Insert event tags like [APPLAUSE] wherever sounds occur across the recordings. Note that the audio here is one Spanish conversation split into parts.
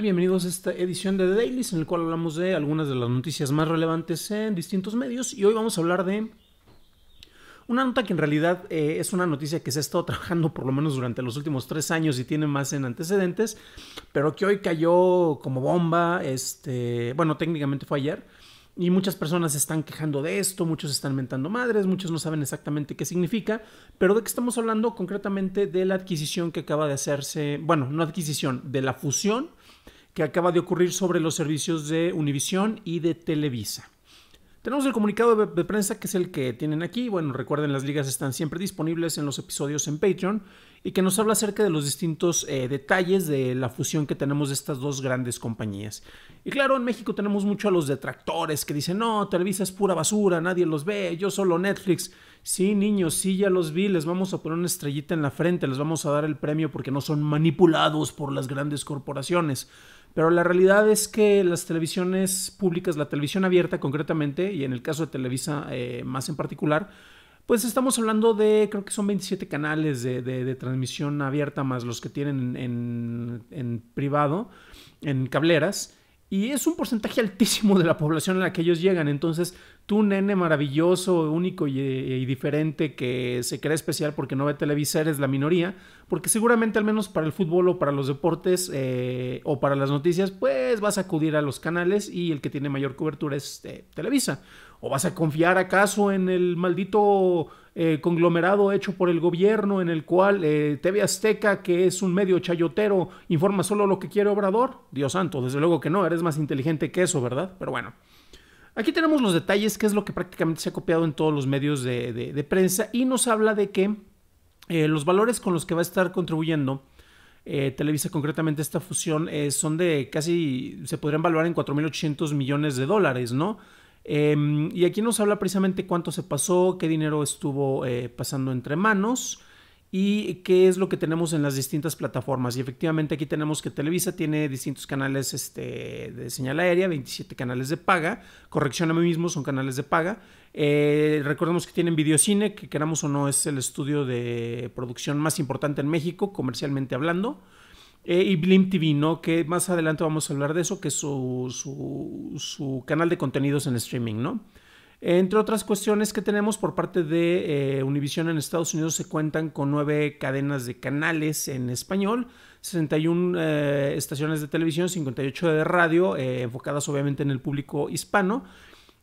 Bienvenidos a esta edición de The en el cual hablamos de algunas de las noticias más relevantes en distintos medios. Y hoy vamos a hablar de una nota que en realidad eh, es una noticia que se ha estado [LAUGHS] trabajando por lo menos durante los últimos tres años y tiene más en antecedentes, pero que hoy cayó como bomba. Este, bueno, técnicamente fue ayer. Y muchas personas se están quejando de esto, muchos están mentando madres, muchos no saben exactamente qué significa, pero de qué estamos hablando concretamente de la adquisición que acaba de hacerse, bueno, no adquisición, de la fusión que acaba de ocurrir sobre los servicios de Univisión y de Televisa. Tenemos el comunicado de, prensa que es el que tienen aquí. Bueno, recuerden, las ligas están siempre disponibles en los episodios en Patreon y que nos habla acerca de los distintos eh, detalles de la fusión que tenemos de estas dos grandes compañías. Y claro, en México tenemos mucho a los detractores que dicen, no, Televisa es pura basura, nadie los ve, yo solo Netflix. Sí, niños, sí, ya los vi, les vamos a poner una estrellita en la frente, les vamos a dar el premio porque no son manipulados por las grandes corporaciones. Pero la realidad es que las televisiones públicas, la televisión abierta concretamente, y en el caso de Televisa eh, más en particular, pues estamos hablando de, creo que son 27 canales de, transmisión abierta, más los que tienen en, en privado, en cableras. Y es un porcentaje altísimo de la población a la que ellos llegan. Entonces, tú, nene maravilloso, único y, eh, diferente, que se cree especial porque no ve Televisa, eres la minoría. Porque seguramente, al menos para el fútbol o para los deportes eh, o para las noticias, pues vas a acudir a los canales y el que tiene mayor cobertura es eh, Televisa. ¿O vas a confiar acaso en el maldito eh, conglomerado hecho por el gobierno en el cual eh, TV Azteca, que es un medio chayotero, informa solo lo que quiere Obrador? Dios santo, desde luego que no, eres más inteligente que eso, ¿verdad? Pero bueno. Aquí tenemos los detalles, que es lo que prácticamente se ha copiado en todos los medios de, prensa, y nos habla de que eh, los valores con los que va a estar contribuyendo Televisa concretamente esta fusión son de casi, se podrían valorar en 4.800 millones de dólares, ¿no? Em, y aquí nos habla precisamente cuánto se pasó, qué dinero estuvo eh, pasando entre manos y qué es lo que tenemos en las distintas plataformas. Y efectivamente aquí tenemos que Televisa tiene distintos canales este, de señal aérea, 27 canales de paga, corrección a mí mismo, son canales de paga. Eh, recordemos que tienen Videocine, que queramos o no es el estudio de producción más importante en México, comercialmente hablando. Eh, y Blim TV, ¿no? Que más adelante vamos a hablar de eso, que es su, su, canal de contenidos en streaming, ¿no? Entre otras cuestiones que tenemos por parte de Univisión eh, Univision en Estados Unidos se cuentan con nueve cadenas de canales en español, 61 eh, estaciones de televisión, 58 de radio, enfocadas obviamente en el público hispano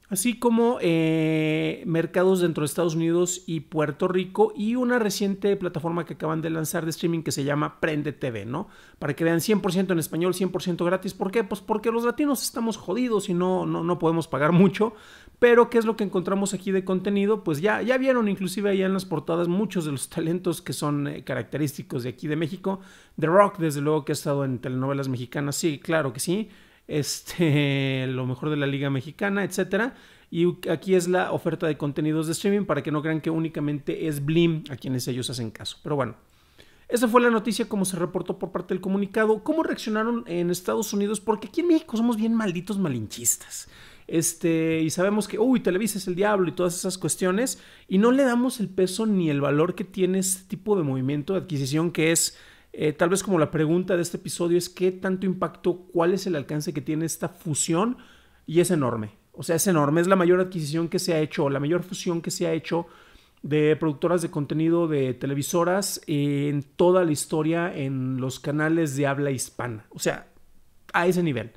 así como eh, mercados dentro de Estados Unidos y Puerto Rico y una reciente plataforma que acaban de lanzar de streaming que se llama Prende TV, ¿no? Para que vean 100% en español, 100% gratis. ¿Por qué? Pues porque los latinos estamos jodidos y no, no, podemos pagar mucho. Pero ¿qué es lo que encontramos aquí de contenido? Pues ya, ya vieron inclusive ahí en las portadas muchos de los talentos que son eh, característicos de aquí de México. The Rock, desde luego que ha estado en telenovelas mexicanas, sí, claro que sí este, [LAUGHS] lo mejor de la Liga Mexicana, etcétera. Y aquí es la oferta de contenidos de streaming para que no crean que únicamente es Blim a quienes ellos hacen caso. Pero bueno, esa fue la noticia como se reportó por parte del comunicado. ¿Cómo reaccionaron en Estados Unidos? Porque aquí en México somos bien malditos malinchistas. Este, y sabemos que, uy, Televisa es el diablo y todas esas cuestiones, y no le damos el peso ni el valor que tiene este tipo de movimiento de adquisición que es eh, tal vez como la pregunta de este episodio es qué tanto impacto, cuál es el alcance que tiene esta fusión y es enorme. O sea, es enorme, es la mayor adquisición que se ha hecho, la mayor fusión que se ha hecho de productoras de contenido de televisoras eh, en toda la historia en los canales de habla hispana. O sea, a ese nivel.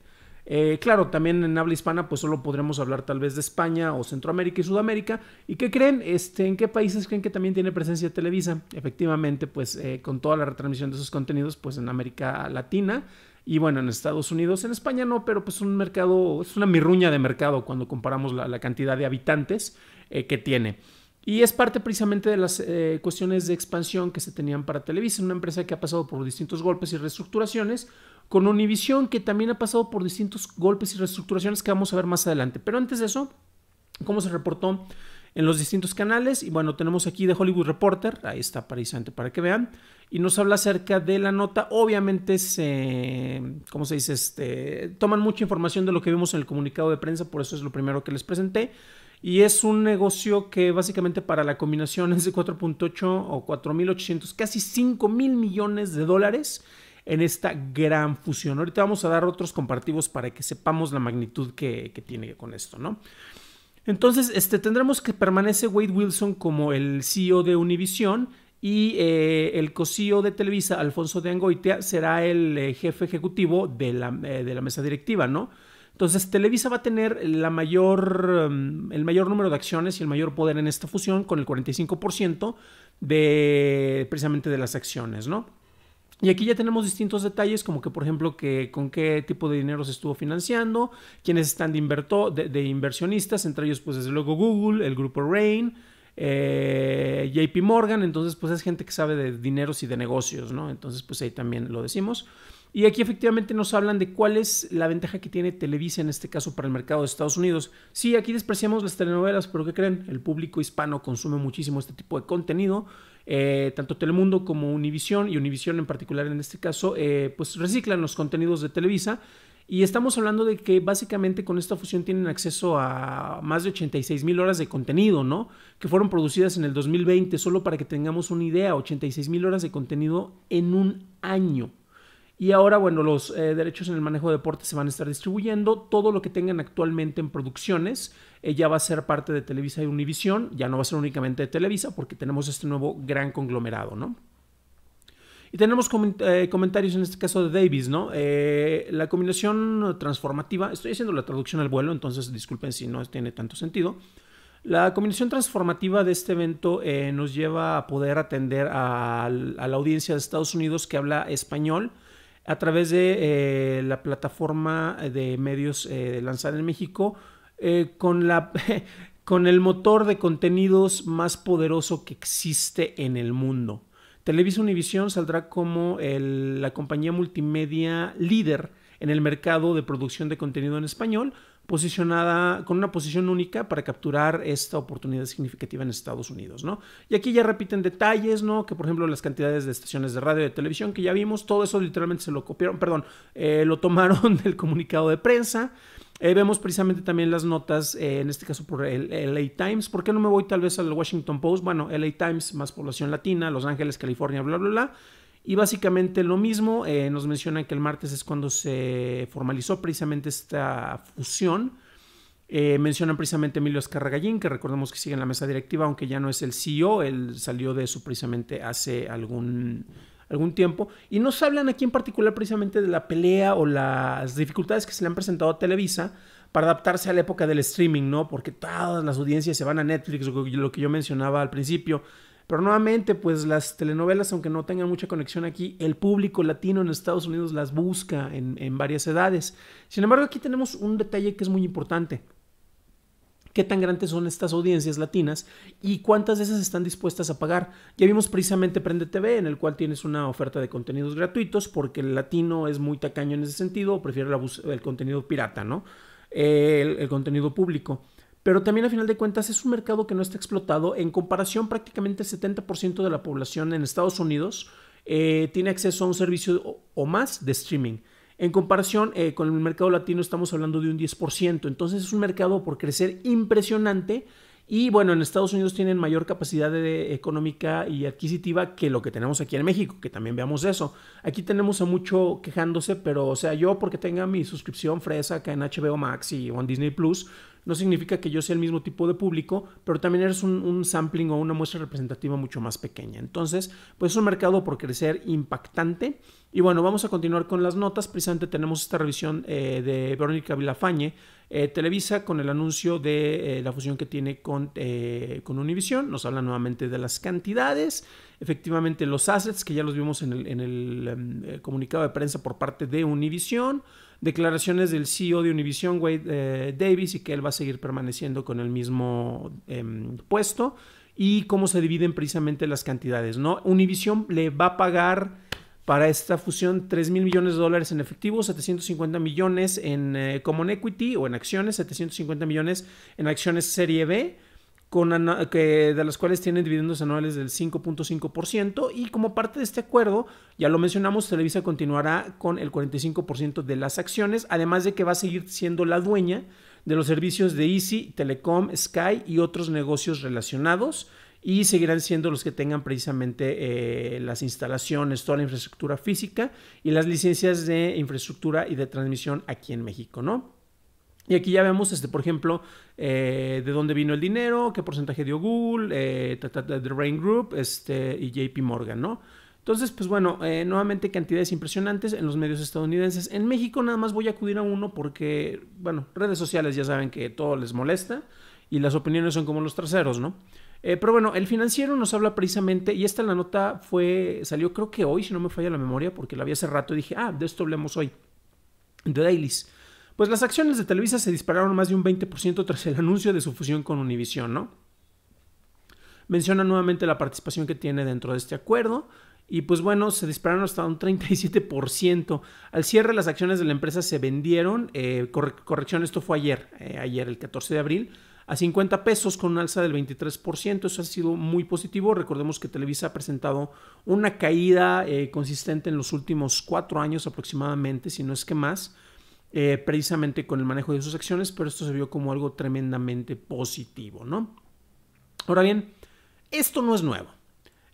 Eh, claro, también en habla hispana, pues solo podremos hablar tal vez de España o Centroamérica y Sudamérica. ¿Y qué creen? Este, ¿En qué países creen que también tiene presencia Televisa? Efectivamente, pues eh, con toda la retransmisión de sus contenidos, pues en América Latina. Y bueno, en Estados Unidos, en España no, pero pues un mercado, es una mirruña de mercado cuando comparamos la, cantidad de habitantes eh, que tiene. Y es parte precisamente de las eh, cuestiones de expansión que se tenían para Televisa, una empresa que ha pasado por distintos golpes y reestructuraciones, con Univision que también ha pasado por distintos golpes y reestructuraciones que vamos a ver más adelante. Pero antes de eso, ¿cómo se reportó en los distintos canales? Y bueno, tenemos aquí de Hollywood Reporter, ahí está precisamente para que vean, y nos habla acerca de la nota. Obviamente se, ¿cómo se dice? Este, toman mucha información de lo que vimos en el comunicado de prensa, por eso es lo primero que les presenté. Y es un negocio que básicamente para la combinación es de 4.8 o 4.800, casi 5.000 millones de dólares en esta gran fusión. Ahorita vamos a dar otros comparativos para que sepamos la magnitud que, tiene con esto, ¿no? Entonces, este, tendremos que permanece Wade Wilson como el CEO de Univision y eh, el ceo de Televisa, Alfonso de Angoitea, será el eh, jefe ejecutivo de la, eh, de la mesa directiva, ¿no? Entonces Televisa va a tener la mayor, em, el mayor número de acciones y el mayor poder en esta fusión con el 45% de precisamente de las acciones, ¿no? Y aquí ya tenemos distintos detalles, como que por ejemplo que, con qué tipo de dinero se estuvo financiando, quiénes están de, de, inversionistas, entre ellos pues desde luego Google, el grupo Rain, eh, JP Morgan, entonces pues es gente que sabe de dineros y de negocios, ¿no? Entonces pues ahí también lo decimos. Y aquí efectivamente nos hablan de cuál es la ventaja que tiene Televisa en este caso para el mercado de Estados Unidos. Sí, aquí despreciamos las telenovelas, pero ¿qué creen? El público hispano consume muchísimo este tipo de contenido. Eh, tanto Telemundo como Univisión, y Univisión en particular en este caso, eh, pues reciclan los contenidos de Televisa. Y estamos hablando de que básicamente con esta fusión tienen acceso a más de 86 mil horas de contenido, ¿no? Que fueron producidas en el 2020, solo para que tengamos una idea, 86 mil horas de contenido en un año. Y ahora, bueno, los eh, derechos en el manejo de deportes se van a estar distribuyendo. Todo lo que tengan actualmente en producciones eh, ya va a ser parte de Televisa y Univisión. Ya no va a ser únicamente de Televisa porque tenemos este nuevo gran conglomerado, ¿no? Y tenemos eh, comentarios en este caso de Davis, ¿no? la combinación transformativa, estoy haciendo la traducción al vuelo, entonces disculpen si no tiene tanto sentido. La combinación transformativa de este evento nos lleva a poder atender a, la audiencia de Estados Unidos que habla español a través de eh, la plataforma de medios eh, de lanzar en México, eh, con, la, [LAUGHS] con el motor de contenidos más poderoso que existe en el mundo. Televisa Univision saldrá como la compañía multimedia líder en el mercado de producción de contenido en español, posicionada, con una posición única para capturar esta oportunidad significativa en Estados Unidos, ¿no? Y aquí ya repiten detalles, ¿no? Que por ejemplo las cantidades de estaciones de radio y de televisión que ya vimos, todo eso literalmente se lo copiaron, perdón, eh, lo tomaron [LAUGHS] del comunicado de prensa. Eh, vemos precisamente también las notas, eh, en este caso por el LA Times. ¿Por qué no me voy tal vez al Washington Post? Bueno, LA Times, más población latina, Los Ángeles, California, bla, bla, bla. Y básicamente lo mismo, eh, nos mencionan que el martes es cuando se formalizó precisamente esta fusión. Eh, mencionan precisamente Emilio Emilio Escarragallín, que recordemos que sigue en la mesa directiva, aunque ya no es el CEO, él salió de eso precisamente hace algún, algún tiempo. Y nos hablan aquí en particular precisamente de la pelea o las dificultades que se le han presentado a Televisa para adaptarse a la época del streaming, ¿no? Porque todas las audiencias se van a Netflix, lo que yo mencionaba al principio. Pero nuevamente, pues las telenovelas, aunque no tengan mucha conexión aquí, el público latino en Estados Unidos las busca en, varias edades. Sin embargo, aquí tenemos un detalle que es muy importante qué tan grandes son estas audiencias latinas y cuántas de esas están dispuestas a pagar. Ya vimos precisamente Prende TV, en el cual tienes una oferta de contenidos gratuitos porque el latino es muy tacaño en ese sentido prefiere el, contenido pirata, ¿no? el contenido público pero también a final de cuentas es un mercado que no está explotado. En comparación, prácticamente el 70% de la población en Estados Unidos eh, tiene acceso a un servicio o, más de streaming. En comparación eh, con el mercado latino estamos hablando de un 10%, entonces es un mercado por crecer impresionante y bueno, en Estados Unidos tienen mayor capacidad eh, económica y adquisitiva que lo que tenemos aquí en México, que también veamos eso. Aquí tenemos a mucho quejándose, pero o sea, yo porque tenga mi suscripción fresa acá en HBO Max y en Disney Plus, no significa que yo sea el mismo tipo de público, pero también eres un, sampling o una muestra representativa mucho más pequeña. Entonces, pues es un mercado por crecer impactante. Y bueno, vamos a continuar con las notas. Precisamente tenemos esta revisión eh, de Verónica Vilafañe, eh, Televisa, con el anuncio de eh, la fusión que tiene con, con Univision. Nos habla nuevamente de las cantidades, efectivamente los assets, que ya los vimos en el, en el em, comunicado de prensa por parte de Univision declaraciones del CEO de Univision, Wade eh, Davis, y que él va a seguir permaneciendo con el mismo em, puesto y cómo se dividen precisamente las cantidades. ¿no? Univision le va a pagar para esta fusión 3 mil millones de dólares en efectivo, 750 millones en eh, common equity o en acciones, 750 millones en acciones serie B que, de las cuales tienen dividendos anuales del 5.5% y como parte de este acuerdo, ya lo mencionamos, Televisa continuará con el 45% de las acciones, además de que va a seguir siendo la dueña de los servicios de Easy, Telecom, Sky y otros negocios relacionados y seguirán siendo los que tengan precisamente eh, las instalaciones, toda la infraestructura física y las licencias de infraestructura y de transmisión aquí en México, ¿no? Y aquí ya vemos, este, por ejemplo, eh, de dónde vino el dinero, qué porcentaje dio Google, eh, The Rain Group este, y JP Morgan, ¿no? Entonces, pues bueno, eh, nuevamente cantidades impresionantes en los medios estadounidenses. En México nada más voy a acudir a uno porque, bueno, redes sociales ya saben que todo les molesta y las opiniones son como los traseros, ¿no? Eh, pero bueno, el financiero nos habla precisamente, y esta la nota fue, salió creo que hoy, si no me falla la memoria, porque la vi hace rato y dije, ah, de esto hablemos hoy, The Dailies pues las acciones de Televisa se dispararon más de un 20% tras el anuncio de su fusión con Univision, ¿no? Menciona nuevamente la participación que tiene dentro de este acuerdo, y pues bueno, se dispararon hasta un 37%. Al cierre las acciones de la empresa se vendieron, eh, corrección, esto fue ayer, eh, ayer el 14 de abril, a 50 pesos con un alza del 23%. Eso ha sido muy positivo. Recordemos que Televisa ha presentado una caída eh, consistente en los últimos cuatro años aproximadamente, si no es que más. Eh, precisamente con el manejo de sus acciones, pero esto se vio como algo tremendamente positivo, ¿no? Ahora bien, esto no es nuevo.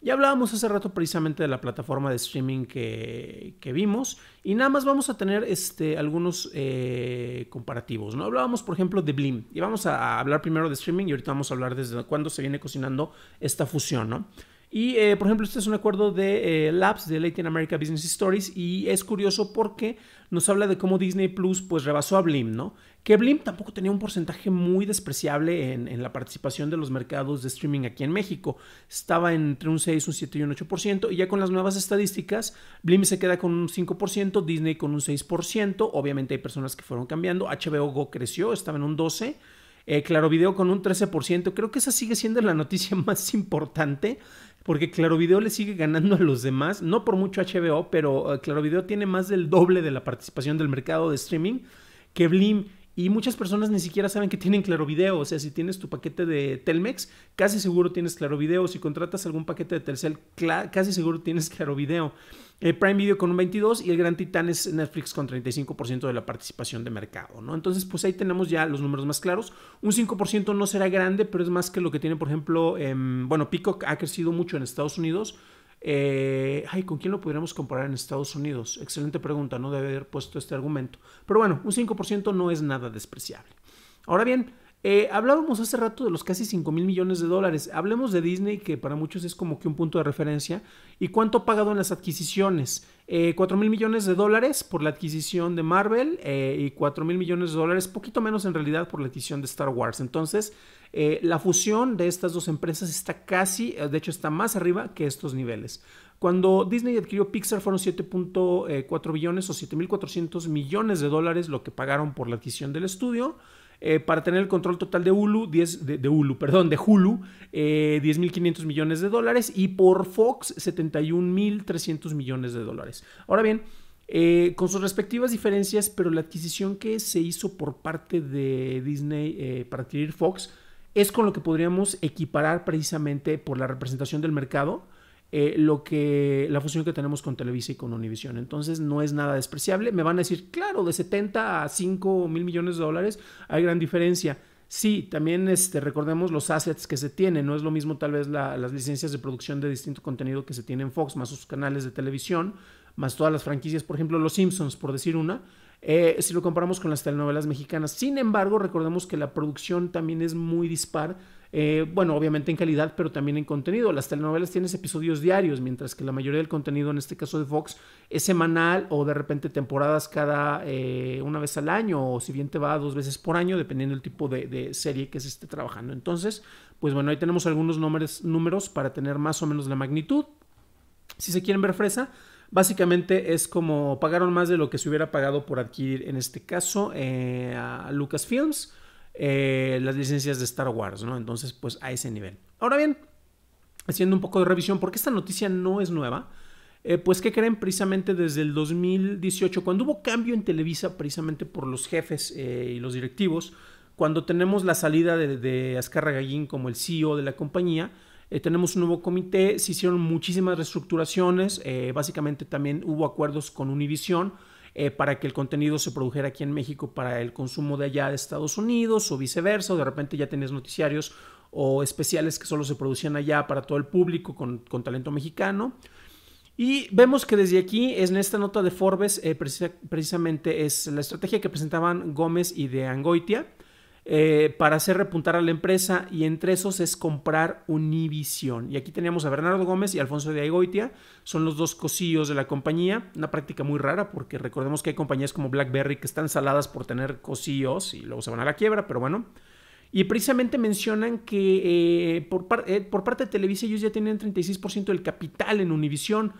Ya hablábamos hace rato precisamente de la plataforma de streaming que, vimos y nada más vamos a tener este, algunos eh, comparativos. ¿no? Hablábamos, por ejemplo, de Blim y vamos a hablar primero de streaming y ahorita vamos a hablar desde cuándo se viene cocinando esta fusión. ¿no? Y, eh, por ejemplo, este es un acuerdo de eh, Labs, de Latin America Business Stories, y es curioso porque nos habla de cómo Disney Plus pues rebasó a Blim, ¿no? Que Blim tampoco tenía un porcentaje muy despreciable en, la participación de los mercados de streaming aquí en México. Estaba entre un 6, un 7 y un 8%, y ya con las nuevas estadísticas, Blim se queda con un 5%, Disney con un 6%, obviamente hay personas que fueron cambiando, HBO Go creció, estaba en un 12%, eh, Claro Video con un 13%, creo que esa sigue siendo la noticia [LAUGHS] más importante porque Claro Video le sigue ganando a los demás, no por mucho HBO, pero eh, Claro Video tiene más del doble de la participación del mercado de streaming que Blim y muchas personas ni siquiera saben que tienen claro video. O sea, si tienes tu paquete de Telmex, casi seguro tienes claro video. Si contratas algún paquete de Telcel, casi seguro tienes claro video. Eh, Prime Video con un 22 y el gran titán es Netflix con 35% de la participación de mercado, ¿no? Entonces, pues ahí tenemos ya los números más claros. Un 5% no será grande, pero es más que lo que tiene, por ejemplo, em, bueno, Peacock ha crecido mucho en Estados Unidos. Eh, ay, ¿con quién lo pudiéramos comparar en Estados Unidos? Excelente pregunta, no debe haber puesto este argumento. Pero bueno, un 5% no es nada despreciable. Ahora bien, eh, hablábamos hace rato de los casi 5 mil millones de dólares. Hablemos de Disney, que para muchos es como que un punto de referencia. ¿Y cuánto ha pagado en las adquisiciones? 4 eh, mil millones de dólares por la adquisición de Marvel y 4 mil millones de dólares, poquito menos en realidad, por la adquisición de Star Wars. Entonces, eh, la fusión de estas dos empresas está casi, eh, de hecho está más arriba que estos niveles. Cuando Disney adquirió Pixar fueron 7.4 billones o 7.400 millones de dólares lo que pagaron por la adquisición del estudio. Eh, para tener el control total de Hulu, de, Hulu, perdón, de Hulu, 10.500 millones de dólares y por Fox 71.300 millones de dólares. Ahora bien, con sus respectivas diferencias, pero la adquisición que se hizo por parte de Disney para adquirir Fox es con lo que podríamos equiparar precisamente por la representación del mercado eh, lo que la fusión que tenemos con Televisa y con Univision. Entonces no es nada despreciable. Me van a decir, claro, de 70 a 5 mil millones de dólares hay gran diferencia. Sí, también este, recordemos los assets que se tienen. No es lo mismo tal vez las licencias de producción de distinto contenido que se tiene en Fox, más sus canales de televisión, más todas las franquicias, por ejemplo, Los Simpsons, por decir una eh, si lo comparamos con las telenovelas mexicanas. Sin embargo, recordemos que la producción también es muy dispar. Eh, bueno, obviamente en calidad, pero también en contenido. Las telenovelas tienen episodios diarios, mientras que la mayoría del contenido, en este caso de Fox, es semanal o de repente temporadas cada eh, una vez al año, o si bien te va dos veces por año, dependiendo del tipo de, serie que se esté trabajando. Entonces, pues bueno, ahí tenemos algunos números para tener más o menos la magnitud. Si se quieren ver fresa, Básicamente es como pagaron más de lo que se hubiera pagado por adquirir, en este caso, eh, a Lucasfilms, eh, las licencias de Star Wars, ¿no? Entonces, pues a ese nivel. Ahora bien, haciendo un poco de revisión, porque esta noticia no es nueva, eh, pues que creen precisamente desde el 2018, cuando hubo cambio en Televisa precisamente por los jefes y los directivos, cuando tenemos la salida de, de Azcarra Gallín como el CEO de la compañía, eh, tenemos un nuevo comité, se hicieron muchísimas reestructuraciones, eh, básicamente también hubo acuerdos con Univision eh, para que el contenido se produjera aquí en México para el consumo de allá de Estados Unidos o viceversa, de repente ya tenías noticiarios o especiales que solo se producían allá para todo el público con, talento mexicano. Y vemos que desde aquí, en esta nota de Forbes, precisamente es la estrategia que presentaban Gómez y de Angoitia, eh, para hacer repuntar a la empresa y entre esos es comprar Univision. Y aquí teníamos a Bernardo Gómez y Alfonso de Aigoitia, son los dos cosillos de la compañía, una práctica muy rara porque recordemos que hay compañías como BlackBerry que están saladas por tener cosillos y luego se van a la quiebra, pero bueno. Y precisamente mencionan que eh, eh, por, parte de Televisa ellos ya tienen 36% del capital en Univision.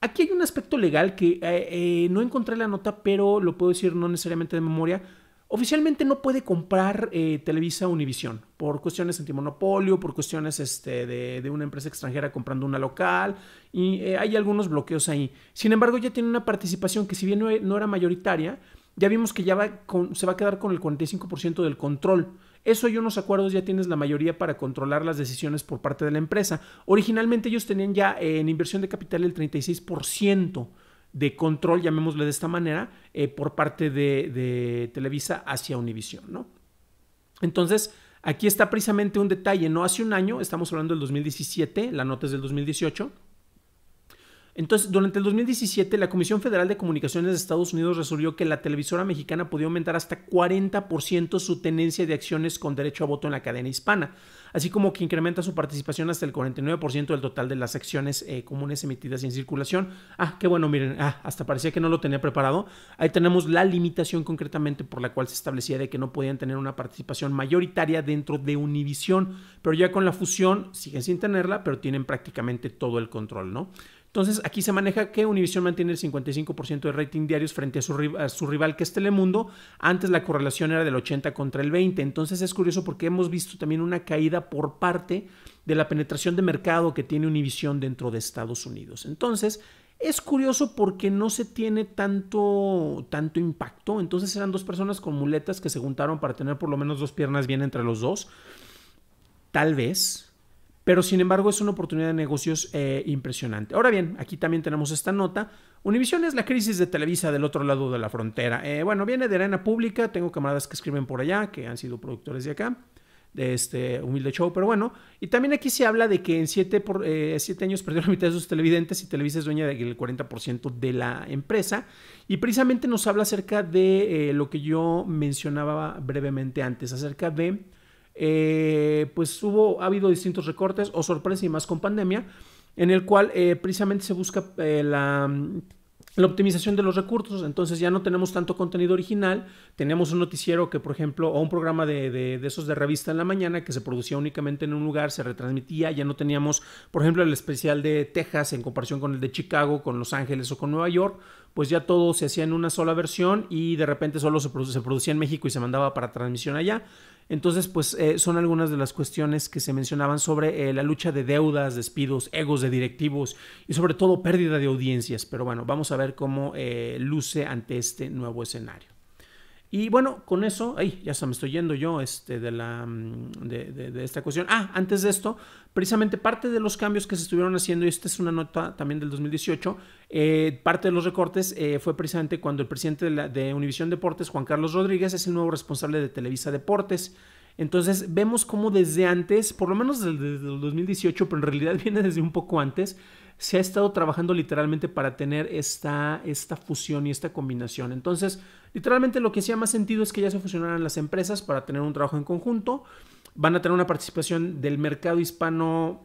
Aquí hay un aspecto legal que no encontré la nota, pero lo puedo decir no necesariamente de memoria. Oficialmente no puede comprar eh, Televisa Univisión por cuestiones antimonopolio, por cuestiones este, de, una empresa extranjera comprando una local y eh, hay algunos bloqueos ahí. Sin embargo, ya tiene una participación que si bien no, era mayoritaria, ya vimos que ya va se va a quedar con el 45% del control. Eso y unos acuerdos ya tienes la mayoría para controlar las decisiones por parte de la empresa. Originalmente ellos tenían ya eh, en inversión de capital el 36% de control, llamémosle de esta manera, eh, por parte de, Televisa hacia Univisión, ¿no? Entonces, aquí está precisamente un detalle, ¿no? Hace un año, estamos hablando del 2017, la nota es del 2018 entonces, durante el 2017, la Comisión Federal de Comunicaciones de Estados Unidos resolvió que la televisora mexicana podía aumentar hasta 40% su tenencia de acciones con derecho a voto en la cadena hispana, así como que incrementa su participación hasta el 49% del total de las acciones eh, comunes emitidas en circulación. Ah, qué bueno, miren, ah, hasta parecía que no lo tenía preparado. Ahí tenemos la limitación concretamente por la cual se establecía de que no podían tener una participación mayoritaria dentro de Univisión, pero ya con la fusión siguen sin tenerla, pero tienen prácticamente todo el control, ¿no? Entonces aquí se maneja que Univision mantiene el 55% de rating diarios frente a su, rival que es Telemundo. Antes la correlación era del 80 contra el 20. Entonces es curioso porque hemos visto también una caída por parte de la penetración de mercado que tiene Univision dentro de Estados Unidos. Entonces es curioso porque no se tiene tanto, tanto impacto. Entonces eran dos personas con muletas que se juntaron para tener por lo menos dos piernas bien entre los dos. Tal vez, pero sin embargo es una oportunidad de negocios eh, impresionante. Ahora bien, aquí también tenemos esta nota. Univision es la crisis de Televisa del otro lado de la frontera. Eh, bueno, viene de arena pública, tengo camaradas que escriben por allá, que han sido productores de acá, de este humilde show, pero bueno. Y también aquí se habla de que en 7 eh, siete años perdió la mitad de sus televidentes y Televisa es dueña del 40% de la empresa. Y precisamente nos habla acerca de eh, lo que yo mencionaba brevemente antes, acerca de eh, pues hubo, ha habido distintos recortes o sorpresa y más con pandemia, en el cual eh, precisamente se busca eh, la la optimización de los recursos. Entonces ya no tenemos tanto contenido original, tenemos un noticiero que, por ejemplo, o un programa de, esos de revista en la mañana que se producía únicamente en un lugar, se retransmitía, ya no teníamos, por ejemplo, el especial de Texas en comparación con el de Chicago, con Los Ángeles o con Nueva York, pues ya todo se hacía en una sola versión y de repente solo se, se producía en México y se mandaba para transmisión allá. Entonces, pues eh, son algunas de las cuestiones que se mencionaban sobre eh, la lucha de deudas, despidos, egos de directivos y sobre todo pérdida de audiencias. Pero bueno, vamos a ver cómo eh, luce ante este nuevo escenario. Y bueno, con eso, ay, ya se me estoy yendo yo este, de, la, mm, de, de, esta cuestión. Ah, antes de esto, precisamente parte de los cambios que se estuvieron haciendo, y esta es una nota también del 2018, eh, parte de los recortes eh, fue precisamente cuando el presidente de, la, Univisión Deportes, Juan Carlos Rodríguez, es el nuevo responsable de Televisa Deportes. Entonces vemos cómo desde antes, por lo menos desde el 2018, pero en realidad [LAUGHS] viene desde un poco antes, se ha estado trabajando literalmente para tener esta, esta fusión y esta combinación. Entonces, literalmente lo que hacía más sentido es que ya se fusionaran las empresas para tener un trabajo en conjunto. Van a tener una participación del mercado hispano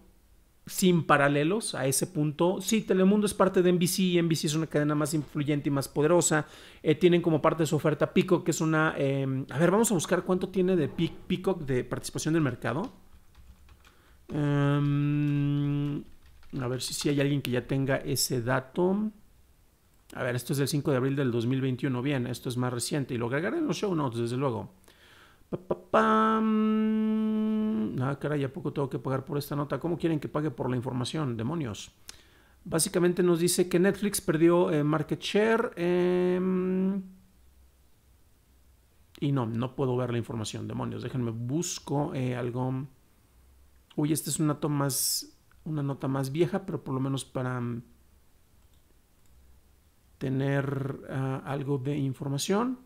sin paralelos a ese punto. Sí, Telemundo es parte de NBC, y NBC es una cadena más influyente y más poderosa. Eh, tienen como parte de su oferta Pico, que es una... Eh, a ver, vamos a buscar cuánto tiene de Peacock de participación del mercado. Em, a ver si, hay alguien que ya tenga ese dato. A ver, esto es del 5 de abril del 2021. Bien, esto es más reciente. Y lo agregaré en los show notes, desde luego. Ah, caray, ¿a poco tengo que pagar por esta nota? ¿Cómo quieren que pague por la información? Demonios. Básicamente nos dice que Netflix perdió eh, market share. Em, y no, no puedo ver la información. Demonios, déjenme busco eh, algo. Uy, este es una dato más una nota más vieja, pero por lo menos para mm, tener ah, algo de información.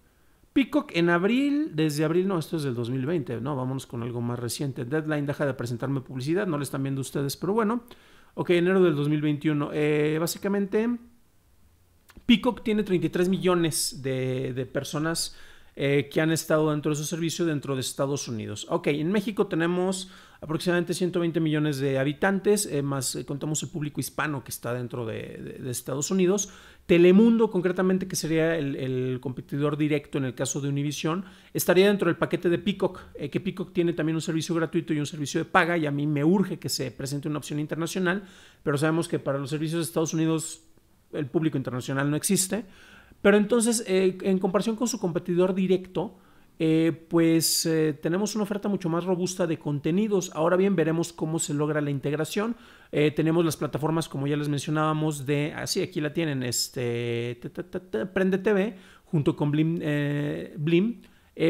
Peacock en abril, desde abril, no, esto es del 2020, no, vámonos con algo más reciente. Deadline deja de presentarme publicidad, no les están viendo ustedes, pero bueno. Ok, enero del 2021. Eh, básicamente, Peacock tiene 33 millones de, personas eh, que han estado dentro de su servicio dentro de Estados Unidos. Ok, en México tenemos aproximadamente 120 millones de habitantes, eh, más eh, contamos el público hispano que está dentro de, Estados Unidos. Telemundo, concretamente, que sería el, competidor directo en el caso de Univision, estaría dentro del paquete de Peacock, eh, que Peacock tiene también un servicio gratuito y un servicio de paga, y a mí me urge que se presente una opción internacional, pero sabemos que para los servicios de Estados Unidos el público internacional no existe. Pero entonces, en comparación con su competidor directo, eh, pues eh, tenemos una oferta mucho más robusta de contenidos. Ahora bien, veremos cómo se logra la integración. Eh, tenemos las plataformas, como ya les mencionábamos, de, así ah, aquí la tienen, este, Prende TV junto con Blim, Blim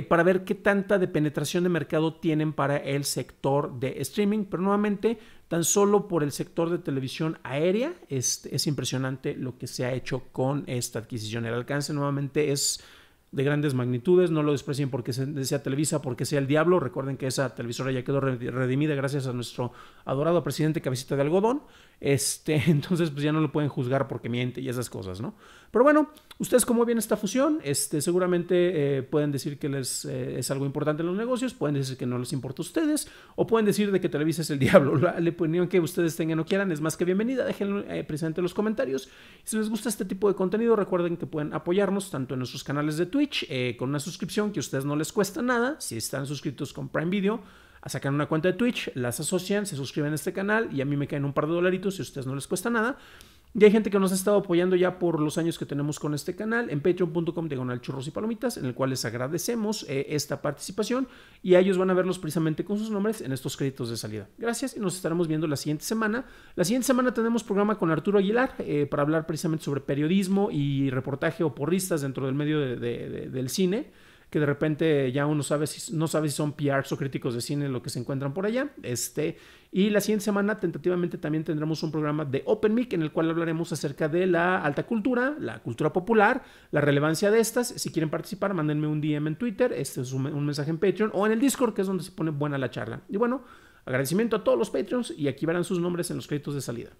para ver qué tanta de penetración de mercado tienen para el sector de streaming. Pero nuevamente, tan solo por el sector de televisión aérea, este, es impresionante lo que se ha hecho con esta adquisición. El alcance nuevamente es de grandes magnitudes, no lo desprecien porque sea Televisa, porque sea el diablo, recuerden que esa televisora ya quedó redimida gracias a nuestro adorado presidente cabecita de algodón, este, [LAUGHS] entonces pues ya no lo pueden juzgar porque miente y esas cosas, ¿no? Pero bueno, ustedes cómo ven esta fusión, este, seguramente eh, pueden decir que les eh, es algo importante en los negocios, pueden decir que no les importa a ustedes, o pueden decir de que Televisa es el [LAUGHS] diablo, la, opinión que ustedes tengan o quieran es más que bienvenida, déjenlo eh, presente en los comentarios, si les gusta este tipo de contenido recuerden que pueden apoyarnos tanto en nuestros canales de Twitter, eh, con una suscripción que a ustedes no les cuesta nada. Si están suscritos con Prime Video, sacan una cuenta de Twitch, las asocian, se suscriben a este canal y a mí me caen un par de dolaritos si a ustedes no les cuesta nada. Y hay gente que nos ha estado apoyando ya por los años que tenemos con este canal en patreon.com diagonal churros y palomitas, en el cual les agradecemos eh, esta participación y a ellos van a verlos precisamente con sus nombres en estos créditos de salida. Gracias y nos estaremos viendo la siguiente semana. La siguiente semana tenemos programa con Arturo Aguilar eh, para hablar precisamente sobre periodismo y reportaje o porristas dentro del medio del cine que de repente ya uno sabe si, no sabe si son PRs o críticos de cine lo que se encuentran por allá. Este, y la siguiente semana tentativamente también tendremos un programa de Open Mic en el cual hablaremos acerca de la alta cultura, la cultura popular, la relevancia de estas. Si quieren participar, mándenme un DM en Twitter, este es un, un mensaje en Patreon o en el Discord que es donde se pone buena la charla. Y bueno, agradecimiento a todos los Patreons y aquí verán sus nombres en los créditos de salida.